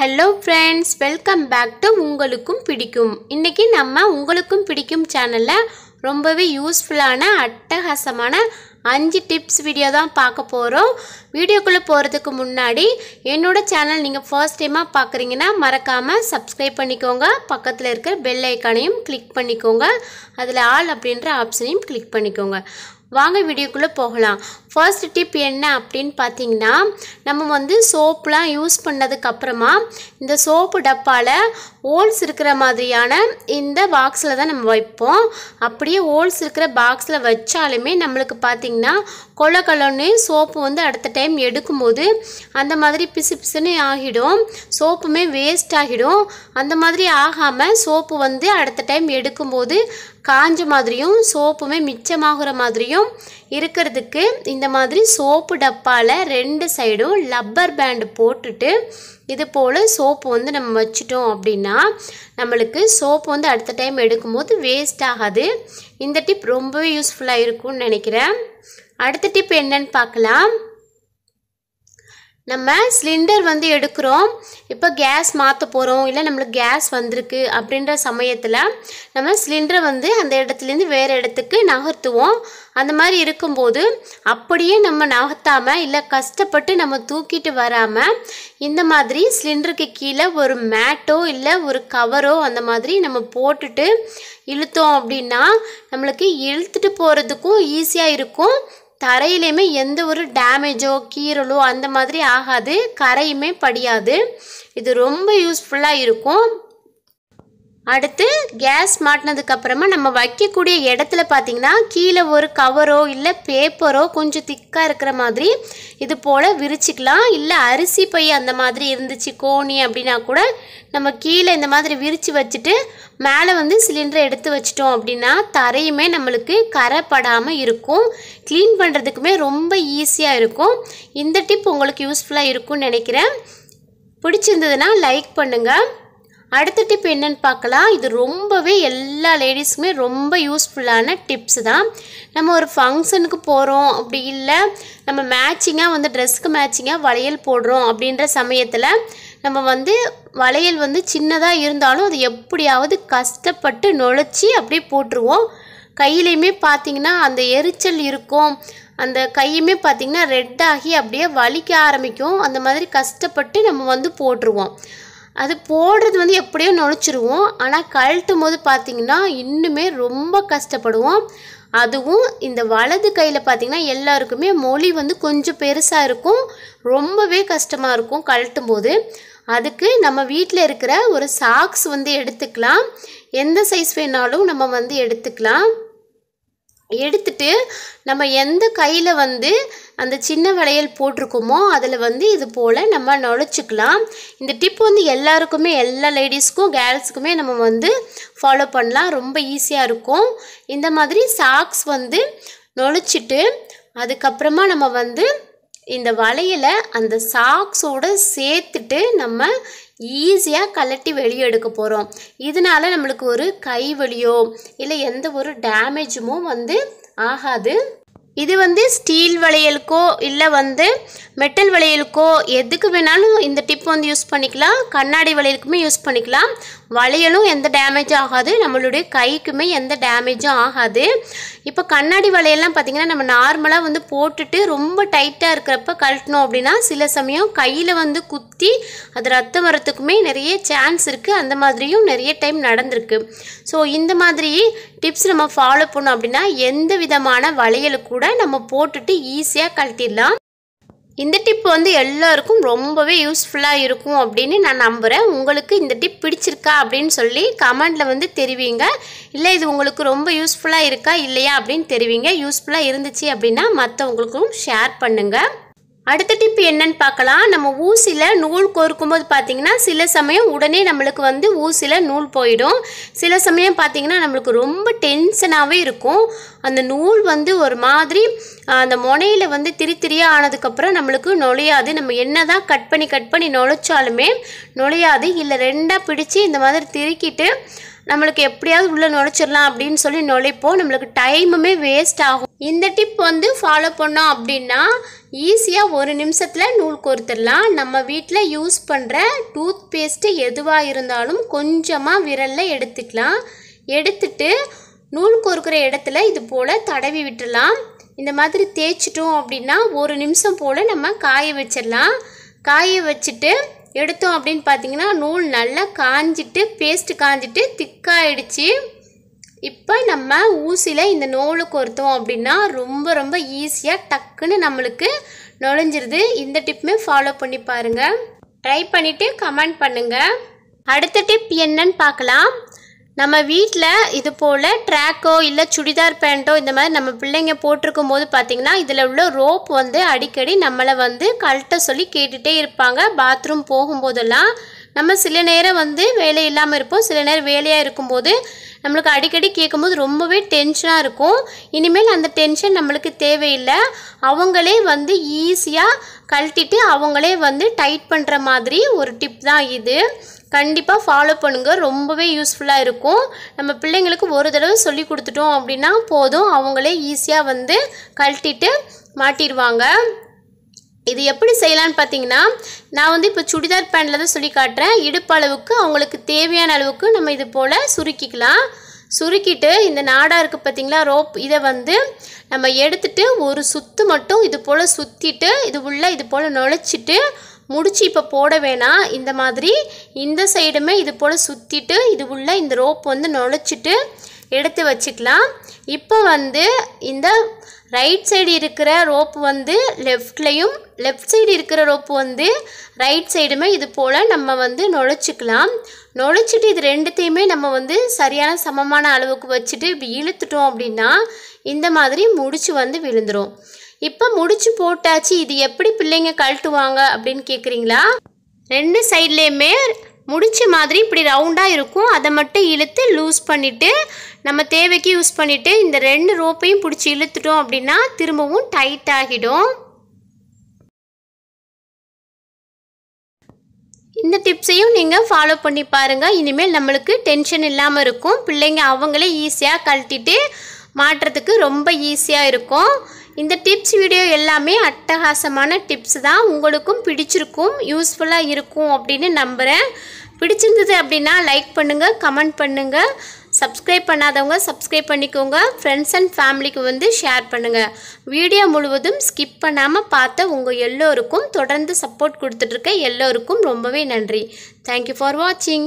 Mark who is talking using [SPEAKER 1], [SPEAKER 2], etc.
[SPEAKER 1] hello friends welcome back to உங்களுக்கும் பிடிக்கும் இன்றைக்கி நம்ம உங்களுக்கும் பிடிக்கும் சேனலில் ரொம்பவே யூஸ்ஃபுல்லான அட்டகாசமான அஞ்சு டிப்ஸ் வீடியோ தான் பார்க்க போகிறோம் வீடியோக்குள்ளே போகிறதுக்கு முன்னாடி என்னோடய சேனல் நீங்கள் ஃபர்ஸ்ட் டைமாக பார்க்குறீங்கன்னா மறக்காமல் சப்ஸ்கிரைப் பண்ணிக்கோங்க பக்கத்தில் இருக்கிற பெல் ஐக்கானையும் கிளிக் பண்ணிக்கோங்க அதில் ஆல் அப்படின்ற ஆப்ஷனையும் கிளிக் பண்ணிக்கோங்க வாங்க வீடியோக்குள்ளே போகலாம் ஃபர்ஸ்ட் டிப் என்ன அப்படின்னு பார்த்தீங்கன்னா நம்ம வந்து சோப்புலாம் யூஸ் பண்ணதுக்கப்புறமா இந்த சோப்பு டப்பாவில் ஹோல்ஸ் இருக்கிற மாதிரியான இந்த பாக்ஸில் தான் நம்ம வைப்போம் அப்படியே ஹோல்ஸ் இருக்கிற பாக்ஸில் வச்சாலுமே நம்மளுக்கு பார்த்திங்கன்னா கொல கொலன்னு சோப்பு வந்து அடுத்த டைம் எடுக்கும்போது அந்த மாதிரி பிசு பிசுன்னு ஆகிடும் சோப்புமே வேஸ்ட் ஆகிடும் அந்த மாதிரி ஆகாமல் சோப்பு வந்து அடுத்த டைம் எடுக்கும்போது காஞ்ச மாதிரியும் சோப்புமே மிச்சமாகிற மாதிரியும் இருக்கிறதுக்கு இந்த மாதிரி சோப்பு டப்பாவில் ரெண்டு சைடும் லப்பர் பேண்டு போட்டுட்டு இது போல் சோப்பு வந்து நம்ம வச்சுட்டோம் அப்படின்னா நம்மளுக்கு சோப்பு வந்து அடுத்த டைம் எடுக்கும்போது வேஸ்ட் ஆகாது இந்த டிப் ரொம்பவே யூஸ்ஃபுல்லாக இருக்கும்னு நினைக்கிறேன் அடுத்த டிப் என்னன்னு பார்க்கலாம் நம்ம சிலிண்டர் வந்து எடுக்கிறோம் இப்போ கேஸ் மாற்ற போகிறோம் இல்லை நம்மளுக்கு கேஸ் வந்திருக்கு அப்படின்ற சமயத்தில் நம்ம சிலிண்டரை வந்து அந்த இடத்துலேருந்து வேறு இடத்துக்கு நகர்த்துவோம் அந்த மாதிரி இருக்கும்போது அப்படியே நம்ம நகர்த்தாமல் இல்லை கஷ்டப்பட்டு நம்ம தூக்கிட்டு வராமல் இந்த மாதிரி சிலிண்டருக்கு கீழே ஒரு மேட்டோ இல்லை ஒரு கவரோ அந்த மாதிரி நம்ம போட்டுட்டு இழுத்தோம் அப்படின்னா நம்மளுக்கு இழுத்துட்டு போகிறதுக்கும் ஈஸியாக இருக்கும் தரையிலையுமே எந்த ஒரு டேமேஜோ கீறலோ அந்த மாதிரி ஆகாது கரையுமே படியாது இது ரொம்ப யூஸ்ஃபுல்லாக இருக்கும் அடுத்து கேஸ் மாட்டினதுக்கப்புறமா நம்ம வைக்கக்கூடிய இடத்துல பார்த்தீங்கன்னா கீழே ஒரு கவரோ இல்லை பேப்பரோ கொஞ்சம் திக்காக இருக்கிற மாதிரி இது போல் விரிச்சிக்கலாம் இல்லை அரிசி பை அந்த மாதிரி இருந்துச்சு கோணி அப்படின்னா கூட நம்ம கீழே இந்த மாதிரி விரித்து வச்சுட்டு மேலே வந்து சிலிண்டரை எடுத்து வச்சிட்டோம் அப்படின்னா தரையுமே நம்மளுக்கு கரைப்படாமல் இருக்கும் க்ளீன் பண்ணுறதுக்குமே ரொம்ப ஈஸியாக இருக்கும் இந்த டிப் உங்களுக்கு யூஸ்ஃபுல்லாக இருக்கும்னு நினைக்கிறேன் பிடிச்சிருந்ததுன்னா லைக் பண்ணுங்கள் அடுத்த டிப் என்னென்னு பார்க்கலாம் இது ரொம்பவே எல்லா லேடிஸுக்குமே ரொம்ப யூஸ்ஃபுல்லான டிப்ஸ் தான் நம்ம ஒரு ஃபங்க்ஷனுக்கு போகிறோம் அப்படி இல்லை நம்ம மேட்சிங்காக வந்து ட்ரெஸ்ஸுக்கு மேட்சிங்காக வளையல் போடுறோம் அப்படின்ற சமயத்தில் நம்ம வந்து வளையல் வந்து சின்னதாக இருந்தாலும் அது எப்படியாவது கஷ்டப்பட்டு நுழைச்சி அப்படியே போட்டுருவோம் கையிலையுமே பார்த்திங்கன்னா அந்த எரிச்சல் இருக்கும் அந்த கையுமே பார்த்திங்கன்னா ரெட்டாகி அப்படியே வலிக்க ஆரம்பிக்கும் அந்த மாதிரி கஷ்டப்பட்டு நம்ம வந்து போட்டுருவோம் அது போடுறது வந்து எப்படியோ நுழைச்சிருவோம் ஆனால் கழட்டும் போது பார்த்திங்கன்னா இன்னுமே ரொம்ப கஷ்டப்படுவோம் அதுவும் இந்த வலது கையில் பார்த்திங்கன்னா எல்லாருக்குமே மொழி வந்து கொஞ்சம் பெருசாக இருக்கும் ரொம்பவே கஷ்டமாக இருக்கும் கழட்டும் போது அதுக்கு நம்ம வீட்டில் இருக்கிற ஒரு சாக்ஸ் வந்து எடுத்துக்கலாம் எந்த சைஸ் வேணாலும் நம்ம வந்து எடுத்துக்கலாம் எடுத்துட்டு நம்ம எந்த கையில் வந்து அந்த சின்ன வளையல் போட்டிருக்கோமோ அதில் வந்து இது போல் நம்ம நுழைச்சிக்கலாம் இந்த டிப் வந்து எல்லாருக்குமே எல்லா லேடிஸ்க்கும் கேர்ள்ஸுக்குமே நம்ம வந்து ஃபாலோ பண்ணலாம் ரொம்ப ஈஸியாக இருக்கும் இந்த மாதிரி சாக்ஸ் வந்து நுழைச்சிட்டு அதுக்கப்புறமா நம்ம வந்து இந்த வளையலை அந்த சாக்ஸோடு சேர்த்துட்டு நம்ம ஈஸியாக கலட்டி வெளியே எடுக்க போகிறோம் இதனால் நம்மளுக்கு ஒரு கை வலியோ இல்லை எந்த ஒரு டேமேஜுமோ வந்து ஆகாது இது வந்து ஸ்டீல் வளையலுக்கோ இல்லை வந்து மெட்டல் வளையலுக்கோ எதுக்கு வேணாலும் இந்த டிப் வந்து யூஸ் பண்ணிக்கலாம் கண்ணாடி வளையலுக்குமே யூஸ் பண்ணிக்கலாம் வளையலும் எந்த டேமேஜும் ஆகாது நம்மளுடைய கைக்குமே எந்த டேமேஜும் ஆகாது இப்போ கண்ணாடி வளையல்லாம் பார்த்திங்கன்னா நம்ம நார்மலாக வந்து போட்டுட்டு ரொம்ப டைட்டாக இருக்கிறப்ப கழட்டணும் அப்படின்னா சில சமயம் கையில் வந்து குத்தி அது ரத்தம் வரத்துக்குமே நிறைய சான்ஸ் இருக்குது அந்த மாதிரியும் நிறைய டைம் நடந்திருக்கு ஸோ இந்த மாதிரி டிப்ஸ் நம்ம ஃபாலோ பண்ணோம் அப்படின்னா எந்த விதமான வளையல் கூட நம்ம போட்டுட்டு ஈஸியாக கழட்டிடலாம் இந்த டிப் வந்து எல்லோருக்கும் ரொம்பவே யூஸ்ஃபுல்லாக இருக்கும் அப்படின்னு நான் நம்புகிறேன் உங்களுக்கு இந்த டிப் பிடிச்சிருக்கா அப்படின்னு சொல்லி கமெண்டில் வந்து தெரிவிங்க இல்லை இது உங்களுக்கு ரொம்ப யூஸ்ஃபுல்லாக இருக்கா இல்லையா அப்படின்னு தெரிவிங்க யூஸ்ஃபுல்லாக இருந்துச்சு அப்படின்னா மற்றவங்களுக்கும் ஷேர் பண்ணுங்கள் அடுத்த டிப் என்னன்னு பார்க்கலாம் நம்ம ஊசியில் நூல் போது பார்த்திங்கன்னா சில சமயம் உடனே நம்மளுக்கு வந்து ஊசியில் நூல் போயிடும் சில சமயம் பார்த்திங்கன்னா நம்மளுக்கு ரொம்ப டென்ஷனாகவே இருக்கும் அந்த நூல் வந்து ஒரு மாதிரி அந்த முனையில் வந்து திரி திரியாக ஆனதுக்கப்புறம் நம்மளுக்கு நுழையாது நம்ம என்ன தான் கட் பண்ணி கட் பண்ணி நுழைச்சாலுமே நுழையாது இல்லை ரெண்டாக பிடிச்சி இந்த மாதிரி திருக்கிட்டு நம்மளுக்கு எப்படியாவது உள்ளே நுழைச்சிடலாம் அப்படின்னு சொல்லி நுழைப்போம் நம்மளுக்கு டைமுமே வேஸ்ட் ஆகும் இந்த டிப் வந்து ஃபாலோ பண்ணோம் அப்படின்னா ஈஸியாக ஒரு நிமிஷத்தில் நூல் கோர்த்துடலாம் நம்ம வீட்டில் யூஸ் பண்ணுற டூத் பேஸ்ட்டு எதுவாக இருந்தாலும் கொஞ்சமாக விரலில் எடுத்துக்கலாம் எடுத்துட்டு நூல் கொறுக்கிற இடத்துல இது போல் தடவி விட்டுடலாம் இந்த மாதிரி தேய்ச்சிட்டோம் அப்படின்னா ஒரு நிமிஷம் போல் நம்ம காய வச்சிடலாம் காய வச்சுட்டு எடுத்தோம் அப்படின்னு பார்த்தீங்கன்னா நூல் நல்லா காஞ்சிட்டு பேஸ்ட்டு காஞ்சிட்டு திக்காயிடுச்சு இப்போ நம்ம ஊசியில் இந்த நூலுக்கு ஒருத்தோம் அப்படின்னா ரொம்ப ரொம்ப ஈஸியாக டக்குன்னு நம்மளுக்கு நுழைஞ்சிருது இந்த டிப்புமே ஃபாலோ பண்ணி பாருங்கள் ட்ரை பண்ணிவிட்டு கமெண்ட் பண்ணுங்கள் அடுத்த டிப் என்னன்னு பார்க்கலாம் நம்ம வீட்டில் இது போல் ட்ராக்கோ இல்லை சுடிதார் பேண்ட்டோ இந்த மாதிரி நம்ம பிள்ளைங்க போட்டிருக்கும் போது பார்த்திங்கன்னா இதில் உள்ள ரோப் வந்து அடிக்கடி நம்மளை வந்து கழட்ட சொல்லி கேட்டுகிட்டே இருப்பாங்க பாத்ரூம் போகும்போதெல்லாம் நம்ம சில நேரம் வந்து வேலை இல்லாமல் இருப்போம் சில நேரம் வேலையாக இருக்கும்போது நம்மளுக்கு அடிக்கடி கேட்கும்போது ரொம்பவே டென்ஷனாக இருக்கும் இனிமேல் அந்த டென்ஷன் நம்மளுக்கு தேவையில்லை அவங்களே வந்து ஈஸியாக கழட்டிட்டு அவங்களே வந்து டைட் பண்ணுற மாதிரி ஒரு டிப் தான் இது கண்டிப்பாக ஃபாலோ பண்ணுங்கள் ரொம்பவே யூஸ்ஃபுல்லாக இருக்கும் நம்ம பிள்ளைங்களுக்கு ஒரு தடவை சொல்லி கொடுத்துட்டோம் அப்படின்னா போதும் அவங்களே ஈஸியாக வந்து கழட்டிட்டு மாட்டிடுவாங்க இது எப்படி செய்யலான்னு பார்த்தீங்கன்னா நான் வந்து இப்போ சுடிதார் பேண்டில் தான் சொல்லி காட்டுறேன் இடுப்பளவுக்கு அவங்களுக்கு தேவையான அளவுக்கு நம்ம இது போல் சுருக்கிக்கலாம் சுருக்கிட்டு இந்த நாடாக இருக்குது பார்த்திங்களா ரோப் இதை வந்து நம்ம எடுத்துகிட்டு ஒரு சுற்று மட்டும் இது போல் சுற்றிட்டு இது உள்ளே இது போல் நுழைச்சிட்டு முடிச்சு இப்போ போட வேணாம் இந்த மாதிரி இந்த சைடுமே இது போல் சுற்றிட்டு இது உள்ள இந்த ரோப் வந்து நுழைச்சிட்டு எடுத்து வச்சுக்கலாம் இப்போ வந்து இந்த ரைட் சைடு இருக்கிற ரோப் வந்து லெஃப்ட்லேயும் லெஃப்ட் சைடு இருக்கிற ரோப் வந்து ரைட் சைடுமே இது போல் நம்ம வந்து நுழைச்சிக்கலாம் நுழைச்சிட்டு இது ரெண்டுத்தையுமே நம்ம வந்து சரியான சமமான அளவுக்கு வச்சுட்டு இப்போ இழுத்துட்டோம் அப்படின்னா இந்த மாதிரி முடிச்சு வந்து விழுந்துடும் இப்போ முடிச்சு போட்டாச்சு இது எப்படி பிள்ளைங்க கழட்டுவாங்க அப்படின்னு கேட்குறீங்களா ரெண்டு சைட்லேயுமே முடிச்ச மாதிரி இப்படி ரவுண்டாக இருக்கும் அதை மட்டும் இழுத்து லூஸ் பண்ணிவிட்டு நம்ம தேவைக்கு யூஸ் பண்ணிவிட்டு இந்த ரெண்டு ரோப்பையும் பிடிச்சி இழுத்துட்டோம் அப்படின்னா திரும்பவும் டைட் ஆகிடும் இந்த டிப்ஸையும் நீங்கள் ஃபாலோ பண்ணி பாருங்கள் இனிமேல் நம்மளுக்கு டென்ஷன் இல்லாமல் இருக்கும் பிள்ளைங்க அவங்களே ஈஸியாக கழட்டிட்டு மாட்டுறதுக்கு ரொம்ப ஈஸியாக இருக்கும் இந்த டிப்ஸ் வீடியோ எல்லாமே அட்டகாசமான டிப்ஸ் தான் உங்களுக்கும் பிடிச்சிருக்கும் யூஸ்ஃபுல்லாக இருக்கும் அப்படின்னு நம்புகிறேன் பிடிச்சிருந்தது அப்படின்னா லைக் பண்ணுங்கள் கமெண்ட் பண்ணுங்கள் சப்ஸ்கிரைப் பண்ணாதவங்க சப்ஸ்கிரைப் பண்ணிக்கோங்க ஃப்ரெண்ட்ஸ் அண்ட் ஃபேமிலிக்கு வந்து ஷேர் பண்ணுங்கள் வீடியோ முழுவதும் ஸ்கிப் பண்ணாமல் பார்த்த உங்கள் எல்லோருக்கும் தொடர்ந்து சப்போர்ட் கொடுத்துட்ருக்க எல்லோருக்கும் ரொம்பவே நன்றி தேங்க்யூ ஃபார் வாட்சிங்